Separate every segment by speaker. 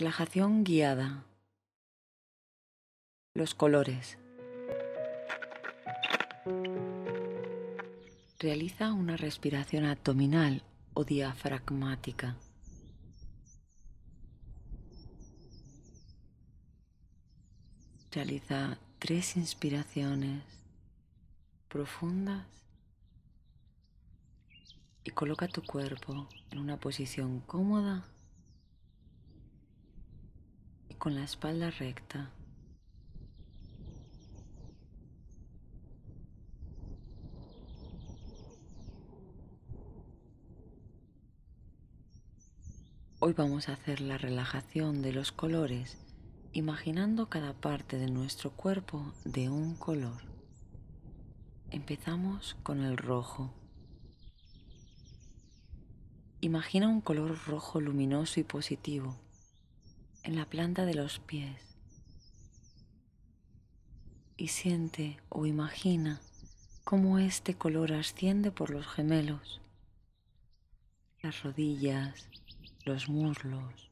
Speaker 1: Relajación guiada. Los colores. Realiza una respiración abdominal o diafragmática. Realiza tres inspiraciones profundas y coloca tu cuerpo en una posición cómoda con la espalda recta. Hoy vamos a hacer la relajación de los colores imaginando cada parte de nuestro cuerpo de un color. Empezamos con el rojo. Imagina un color rojo luminoso y positivo en la planta de los pies y siente o imagina cómo este color asciende por los gemelos, las rodillas, los muslos,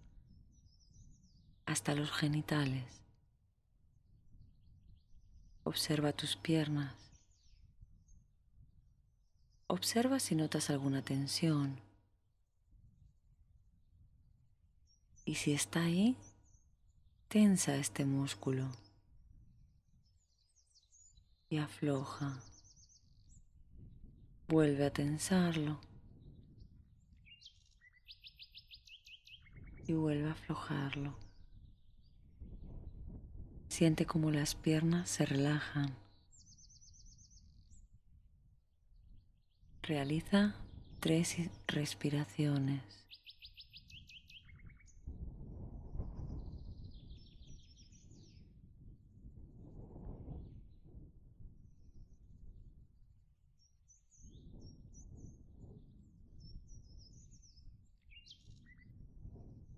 Speaker 1: hasta los genitales. Observa tus piernas. Observa si notas alguna tensión Y si está ahí, tensa este músculo y afloja. Vuelve a tensarlo y vuelve a aflojarlo. Siente como las piernas se relajan. Realiza tres respiraciones.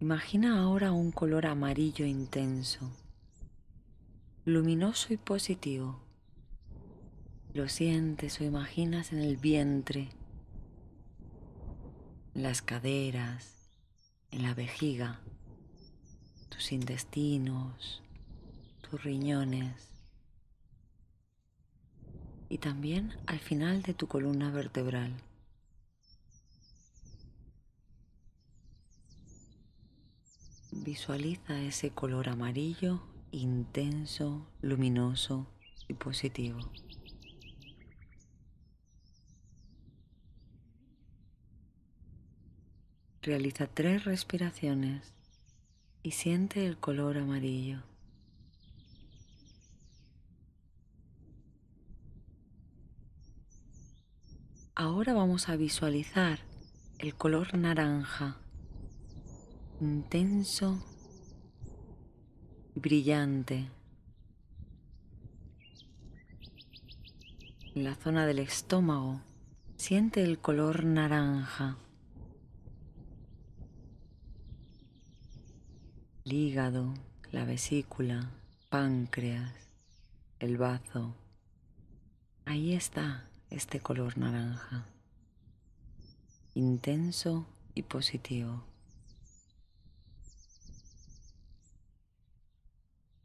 Speaker 1: Imagina ahora un color amarillo intenso, luminoso y positivo. Lo sientes o imaginas en el vientre, en las caderas, en la vejiga, tus intestinos, tus riñones y también al final de tu columna vertebral. Visualiza ese color amarillo intenso, luminoso y positivo. Realiza tres respiraciones y siente el color amarillo. Ahora vamos a visualizar el color naranja intenso y brillante. En la zona del estómago siente el color naranja. El hígado, la vesícula, páncreas, el bazo. Ahí está este color naranja, intenso y positivo.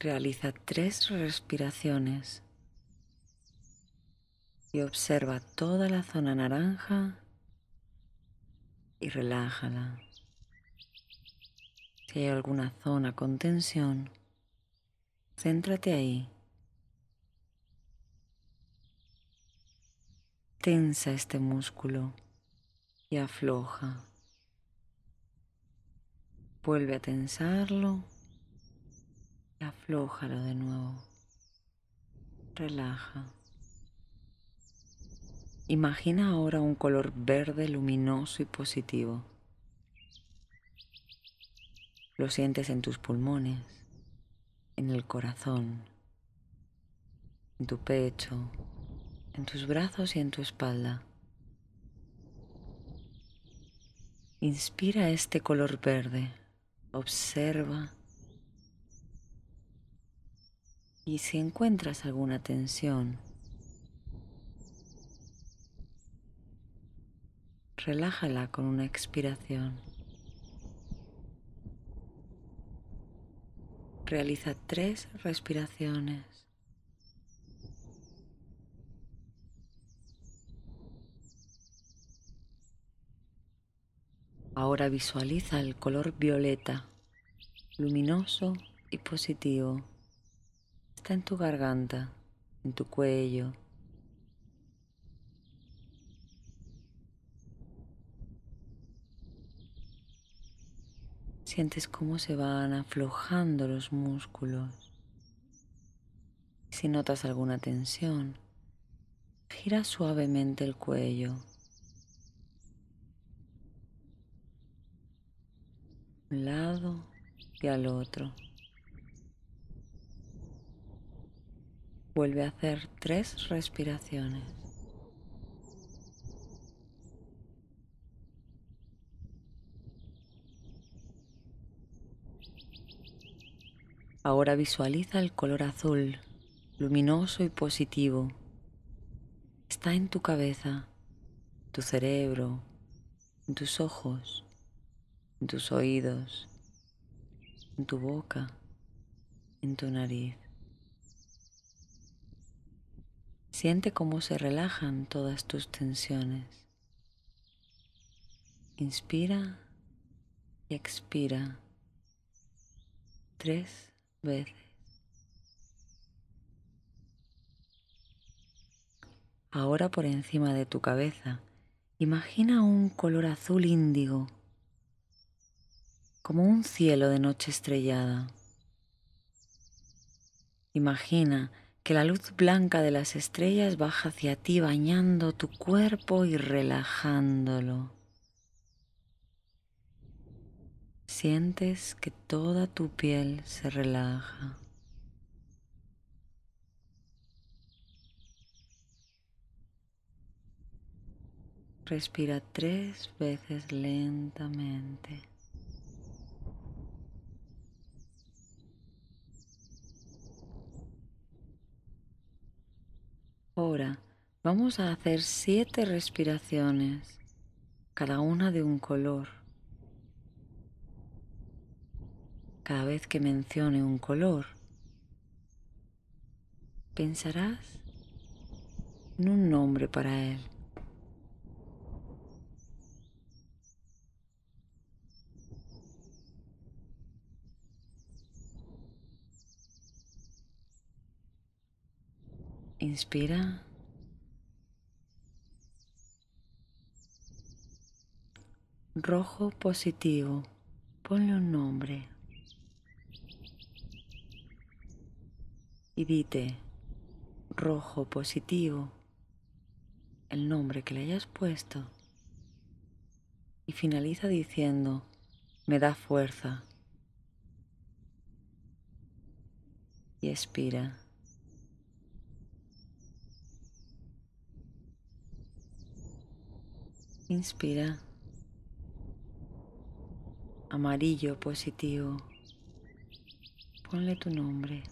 Speaker 1: Realiza tres respiraciones y observa toda la zona naranja y relájala. Si hay alguna zona con tensión, céntrate ahí. Tensa este músculo y afloja. Vuelve a tensarlo aflójalo de nuevo. Relaja. Imagina ahora un color verde luminoso y positivo. Lo sientes en tus pulmones, en el corazón, en tu pecho, en tus brazos y en tu espalda. Inspira este color verde, observa Y si encuentras alguna tensión, relájala con una expiración. Realiza tres respiraciones. Ahora visualiza el color violeta, luminoso y positivo. Está en tu garganta, en tu cuello. Sientes cómo se van aflojando los músculos. Si notas alguna tensión, gira suavemente el cuello. Un lado y al otro. Vuelve a hacer tres respiraciones. Ahora visualiza el color azul, luminoso y positivo. Está en tu cabeza, tu cerebro, en tus ojos, en tus oídos, en tu boca, en tu nariz. Siente cómo se relajan todas tus tensiones. Inspira y expira tres veces. Ahora por encima de tu cabeza, imagina un color azul índigo, como un cielo de noche estrellada. Imagina que la luz blanca de las estrellas baja hacia ti bañando tu cuerpo y relajándolo. Sientes que toda tu piel se relaja. Respira tres veces lentamente. Vamos a hacer siete respiraciones, cada una de un color. Cada vez que mencione un color, pensarás en un nombre para él. Inspira. rojo positivo. Ponle un nombre. Y dite rojo positivo, el nombre que le hayas puesto. Y finaliza diciendo, me da fuerza. Y expira. Inspira amarillo positivo. Ponle tu nombre.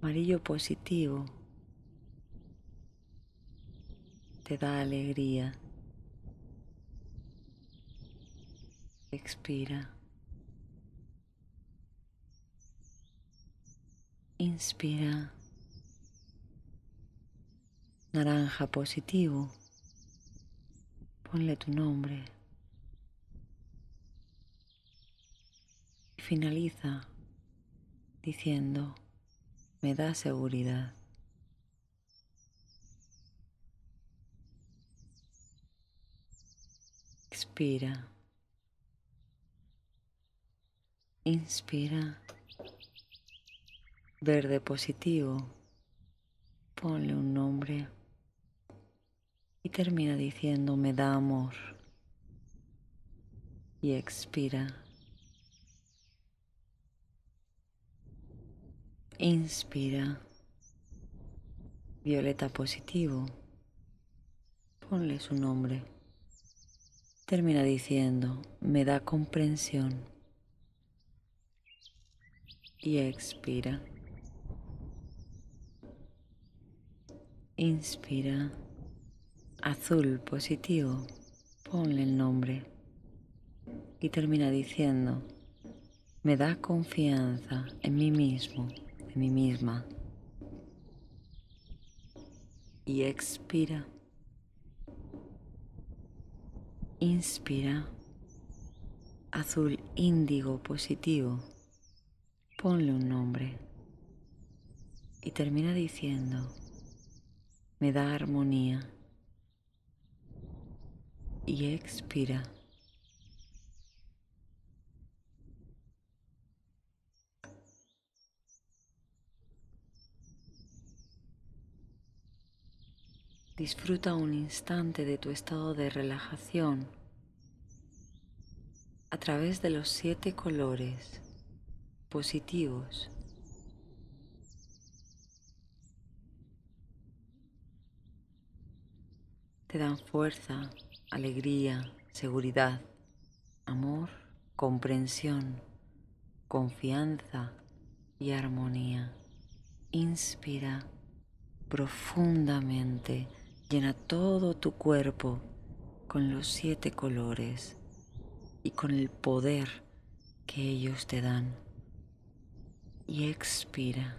Speaker 1: Amarillo positivo te da alegría. Expira. Inspira. Naranja positivo. Ponle tu nombre. finaliza diciendo, me da seguridad. Expira. Inspira. Verde positivo. Ponle un nombre. Y termina diciendo, me da amor. Y expira. Inspira. Violeta positivo. Ponle su nombre. Termina diciendo, me da comprensión. Y expira. Inspira. Azul positivo. Ponle el nombre. Y termina diciendo, me da confianza en mí mismo de mí misma. Y expira. Inspira. Azul índigo positivo. Ponle un nombre. Y termina diciendo, me da armonía. Y expira Disfruta un instante de tu estado de relajación a través de los siete colores positivos. Te dan fuerza, alegría, seguridad, amor, comprensión, confianza y armonía. Inspira profundamente Llena todo tu cuerpo con los siete colores y con el poder que ellos te dan. Y expira.